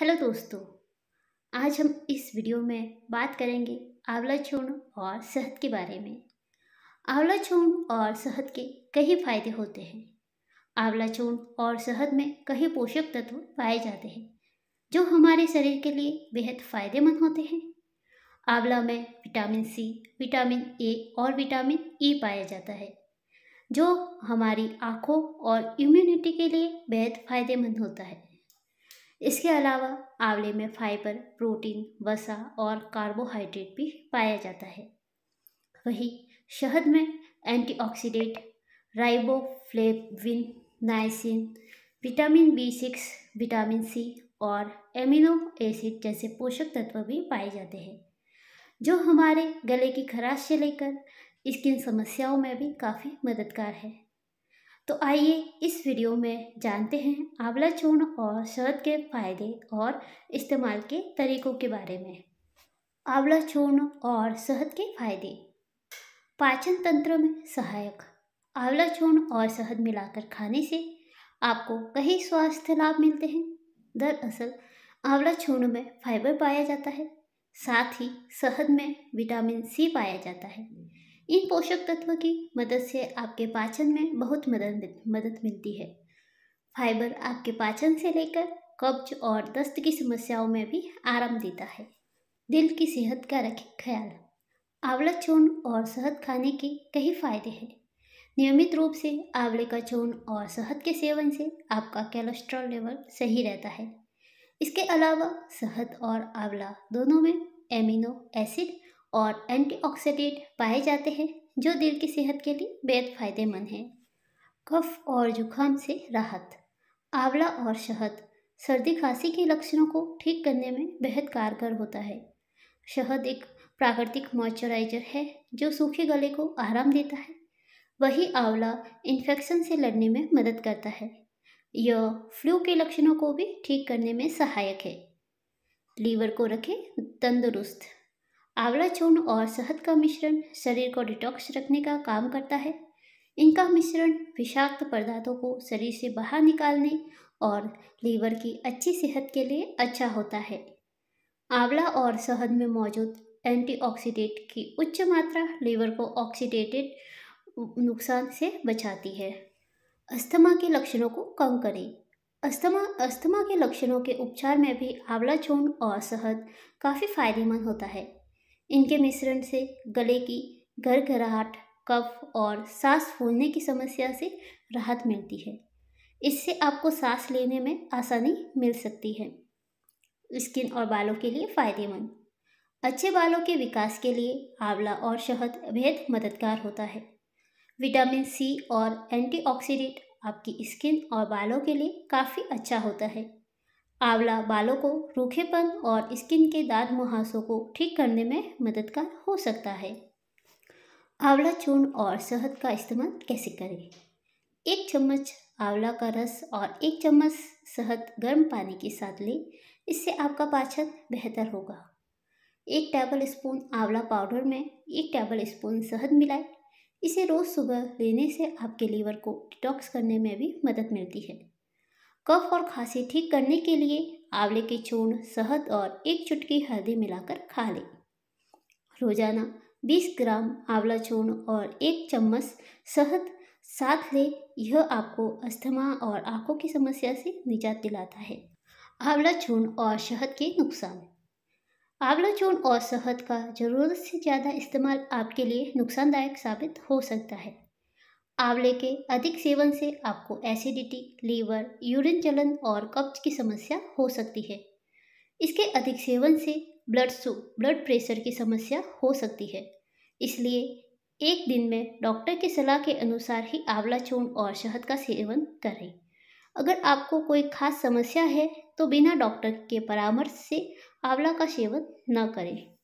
hello दोस्तों आज हम इस वीडियो में बात करेंगे आंवला चूर्ण और शहद के बारे में आंवला चूर्ण और शहद के कई फायदे होते हैं आंवला चूर्ण और शहद में कई पोषक तत्व पाए जाते हैं जो हमारे शरीर के लिए बेहद फायदेमंद होते हैं आंवला में विटामिन सी विटामिन ए और विटामिन ई e पाया जाता है जो हमारी आँखों और इम्यूनिटी के लिए बेहद फायदेमंद होता है इसके अलावा आंवले में फाइबर प्रोटीन वसा और कार्बोहाइड्रेट भी पाया जाता है वहीं शहद में antioxidant riboflavin niacin vitamin B six vitamin C और एमिनो एसिड जैसे पोषक तत्व भी पाए जाते हैं जो हमारे गले की खराश से लेकर स्किन समस्याओं में भी काफ़ी मददगार है तो आइए इस वीडियो में जानते हैं आंवला चूर्ण और शहद के फायदे और इस्तेमाल के तरीकों के बारे में आंवला चूर्ण और शहद के फायदे पाचन तंत्र में सहायक आंवला चूर्ण और शहद मिलाकर खाने से आपको कई स्वास्थ्य लाभ मिलते हैं दरअसल आंवला चूर्ण में फाइबर पाया जाता है साथ ही शहद में विटामिन सी पाया जाता है इन पोषक तत्व की मदद से आपके पाचन में बहुत मदद मदद मिलती है फाइबर आपके पाचन से लेकर कब्ज और दस्त की समस्याओं में भी आराम देता है दिल की सेहत का रखें ख्याल आंवला चूर्ण और शहद खाने के कई फायदे हैं नियमित रूप से आंवले का चूर्ण और शहद के सेवन से आपका कैलेस्ट्रॉल लेवल सही रहता है इसके अलावा शहद और आंवला दोनों में एमिनो एसिड और एंटीऑक्सीडेंट पाए जाते हैं जो दिल की सेहत के लिए बेहद फायदेमंद हैं कफ और जुखाम से राहत आंवला और शहद सर्दी खांसी के लक्षणों को ठीक करने में बेहद कारगर होता है शहद एक प्राकृतिक मॉइस्चराइजर है जो सूखे गले को आराम देता है वही आंवला इन्फेक्शन से लड़ने में मदद करता है यह फ्लू के लक्षणों को भी ठीक करने में सहायक है लीवर को रखें तंदुरुस्त आंवला चूर्ण और शहद का मिश्रण शरीर को डिटॉक्स रखने का काम करता है इनका मिश्रण विषाक्त पदार्थों को शरीर से बाहर निकालने और लीवर की अच्छी सेहत के लिए अच्छा होता है आंवला और शहद में मौजूद एंटीऑक्सीडेंट की उच्च मात्रा लीवर को ऑक्सीडेटेड नुकसान से बचाती है अस्थमा के लक्षणों को कम करें अस्थमा अस्थमा के लक्षणों के उपचार में भी आंवला चूर्ण और शहद काफ़ी फायदेमंद होता है इनके मिश्रण से गले की घर घराहट कफ और सांस फूलने की समस्या से राहत मिलती है इससे आपको सांस लेने में आसानी मिल सकती है स्किन और बालों के लिए फ़ायदेमंद अच्छे बालों के विकास के लिए आंवला और शहद बेहद मददगार होता है विटामिन सी और एंटीऑक्सीडेंट आपकी स्किन और बालों के लिए काफ़ी अच्छा होता है आंवला बालों को रूखेपन और स्किन के दाद मुहासों को ठीक करने में मददगार हो सकता है आंवला चूर्ण और शहद का इस्तेमाल कैसे करें एक चम्मच आंवला का रस और एक चम्मच शहद गर्म पानी के साथ लें इससे आपका पाचन बेहतर होगा एक टेबल स्पून आंवला पाउडर में एक टेबल स्पून शहद मिलाएं इसे रोज़ सुबह लेने से आपके लीवर को डिटॉक्स करने में भी मदद मिलती है कफ और खांसी ठीक करने के लिए आंवले के चूर्ण शहद और एक चुटकी हल्दी मिलाकर खा लें रोजाना 20 ग्राम आंवला चूर्ण और एक चम्मच शहद साथ लें यह आपको अस्थमा और आंखों की समस्या से निजात दिलाता है आंवला चूर्ण और शहद के नुकसान आंवला चूर्ण और शहद का ज़रूरत से ज़्यादा इस्तेमाल आपके लिए नुकसानदायक साबित हो सकता है आंवले के अधिक सेवन से आपको एसिडिटी लीवर यूरिन जलन और कब्ज की समस्या हो सकती है इसके अधिक सेवन से ब्लड सु ब्लड प्रेशर की समस्या हो सकती है इसलिए एक दिन में डॉक्टर की सलाह के अनुसार ही आंवला चूर्ण और शहद का सेवन करें अगर आपको कोई खास समस्या है तो बिना डॉक्टर के परामर्श से आंवला का सेवन न करें